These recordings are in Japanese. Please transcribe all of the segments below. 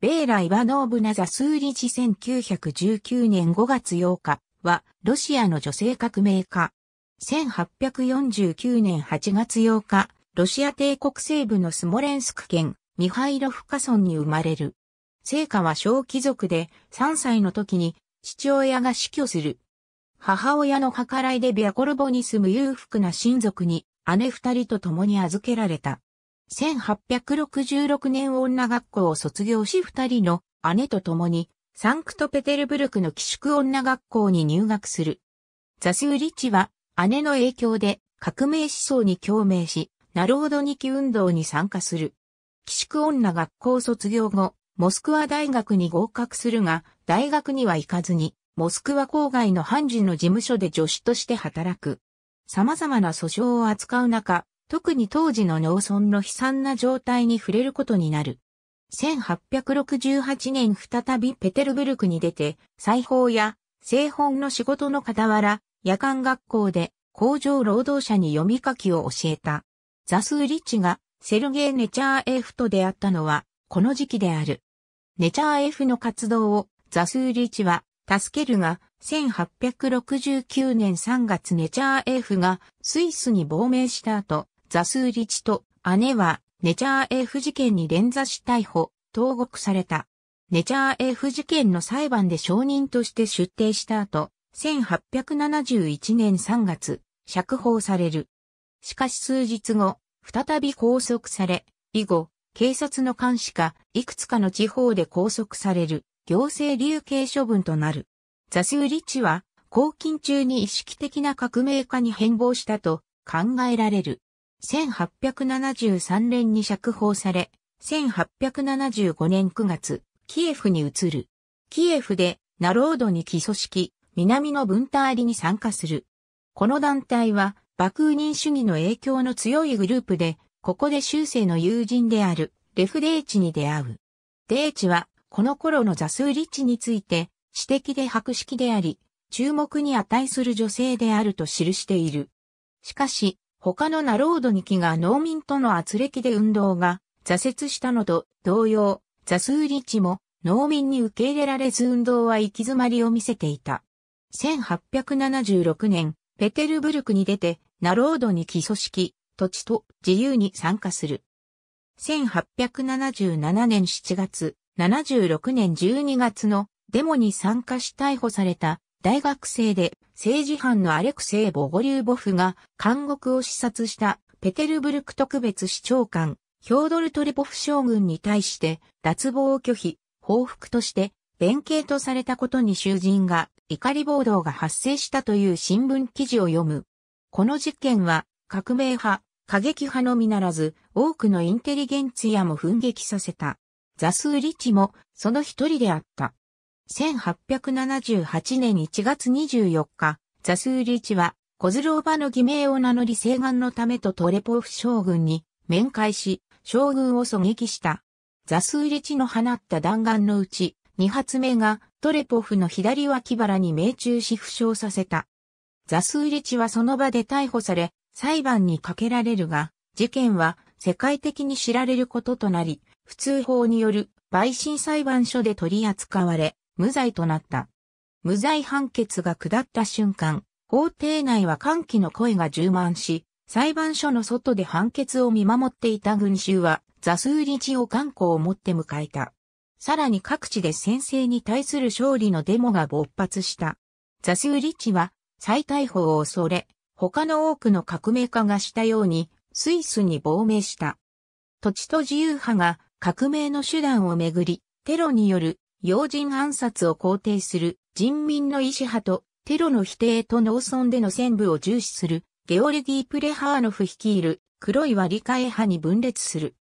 ベーラ・イバノーブナ・ザ・スーリチ1919年5月8日は、ロシアの女性革命家。1849年8月8日、ロシア帝国西部のスモレンスク県、ミハイロフカソンに生まれる。聖火は小貴族で、3歳の時に父親が死去する。母親の計らいでビアコルボに住む裕福な親族に姉二人と共に預けられた。1866年女学校を卒業し二人の姉と共にサンクトペテルブルクの寄宿女学校に入学する。ザスウリチは姉の影響で革命思想に共鳴し、ナロードニキ運動に参加する。寄宿女学校卒業後、モスクワ大学に合格するが、大学には行かずに、モスクワ郊外の判事の事務所で助手として働く。様々な訴訟を扱う中、特に当時の農村の悲惨な状態に触れることになる。1868年再びペテルブルクに出て、裁縫や製本の仕事の傍ら、夜間学校で工場労働者に読み書きを教えた。ザスーリッチがセルゲイ・ネチャーエフと出会ったのはこの時期である。ネチャーエフの活動をザスーリッチは助けるが、1869年3月ネチャーエフがスイスに亡命した後、ザスーリチと姉はネチャー F 事件に連座し逮捕、投獄された。ネチャー F 事件の裁判で証人として出廷した後、1871年3月、釈放される。しかし数日後、再び拘束され、以後、警察の監視か、いくつかの地方で拘束される、行政流刑処分となる。ザスーリチは、拘禁中に意識的な革命家に変貌したと考えられる。1873年に釈放され、1875年9月、キエフに移る。キエフで、ナロードに起訴式、南の分隊りに参加する。この団体は、バクーニン主義の影響の強いグループで、ここで修正の友人である、レフ・デーチに出会う。デーチは、この頃の座数リッチについて、私的で博識であり、注目に値する女性であると記している。しかし、他のナロード2機が農民との圧力で運動が挫折したのと同様、ザスーリチも農民に受け入れられず運動は行き詰まりを見せていた。1876年、ペテルブルクに出て、ナロードニキ組織、土地と自由に参加する。1877年7月、76年12月のデモに参加し逮捕された大学生で政治犯のアレクセイ・ボゴリューボフが監獄を視察したペテルブルク特別市長官、ヒョードル・トレポフ将軍に対して脱帽を拒否、報復として弁慶とされたことに囚人が怒り暴動が発生したという新聞記事を読む。この事件は革命派、過激派のみならず多くのインテリゲンツィアも奮撃させた。ザスーリチもその一人であった。1878年1月24日、ザスーリチは、コズローバの偽名を名乗り請願のためとトレポフ将軍に面会し、将軍を狙撃した。ザスーリチの放った弾丸のうち、2発目がトレポフの左脇腹に命中し負傷させた。ザスーリチはその場で逮捕され、裁判にかけられるが、事件は世界的に知られることとなり、普通法による陪審裁判所で取り扱われ、無罪となった。無罪判決が下った瞬間、法廷内は歓喜の声が充満し、裁判所の外で判決を見守っていた群衆は、座数日を観光を持って迎えた。さらに各地で先生に対する勝利のデモが勃発した。ザスーリチは再逮捕を恐れ、他の多くの革命家がしたように、スイスに亡命した。土地と自由派が革命の手段をめぐり、テロによる要人暗殺を肯定する人民の意志派とテロの否定と農村での戦部を重視するゲオルギー・プレハーノフ率いる黒い割り替え派に分裂する。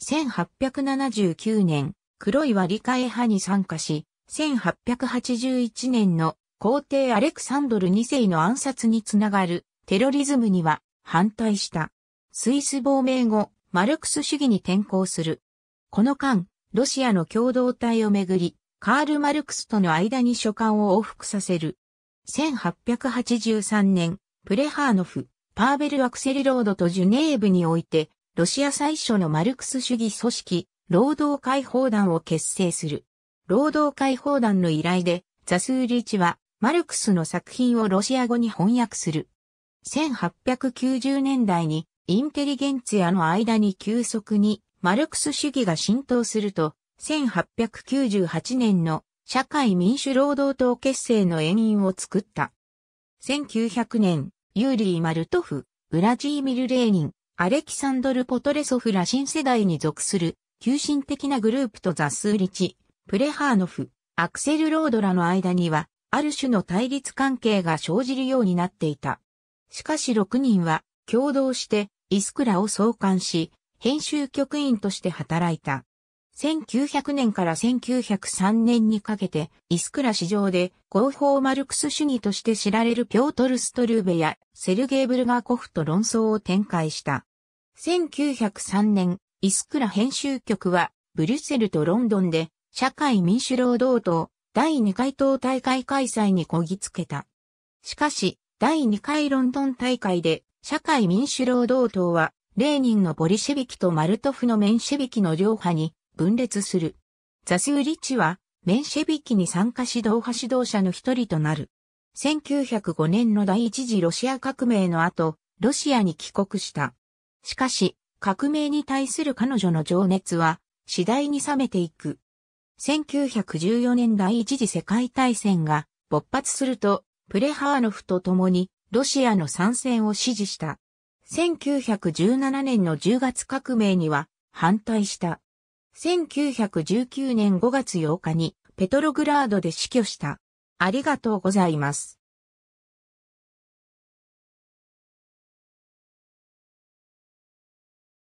1879年、黒い割り替え派に参加し、1881年の皇帝アレクサンドル2世の暗殺につながるテロリズムには反対した。スイス亡命後、マルクス主義に転向する。この間、ロシアの共同体をめぐり、カール・マルクスとの間に書簡を往復させる。1883年、プレハーノフ、パーベル・アクセルロードとジュネーブにおいて、ロシア最初のマルクス主義組織、労働解放団を結成する。労働解放団の依頼で、ザスーリチは、マルクスの作品をロシア語に翻訳する。1890年代に、インテリゲンツィアの間に急速に、マルクス主義が浸透すると、1898年の社会民主労働党結成の援引を作った。1900年、ユーリー・マルトフ、ウラジーミル・レーニン、アレキサンドル・ポトレソフら新世代に属する、急進的なグループとザスーリチ、プレハーノフ、アクセル・ロードらの間には、ある種の対立関係が生じるようになっていた。しかし6人は、共同して、イスクラを創刊し、編集局員として働いた。1900年から1903年にかけて、イスクラ市場で合法マルクス主義として知られるピョートル・ストルーベやセルゲイ・ブルガーコフと論争を展開した。1903年、イスクラ編集局は、ブリュッセルとロンドンで、社会民主労働党第2回党大会開催にこぎつけた。しかし、第2回ロンドン大会で、社会民主労働党は、レーニンのボリシェビキとマルトフのメンシェビキの両派に分裂する。ザスーリッチは、メンシェビキに参加指導派指導者の一人となる。1905年の第一次ロシア革命の後、ロシアに帰国した。しかし、革命に対する彼女の情熱は、次第に冷めていく。1914年第一次世界大戦が勃発すると、プレハーノフと共にロシアの参戦を支持した。1917年の10月革命には反対した。1919年5月8日にペトログラードで死去した。ありがとうございます。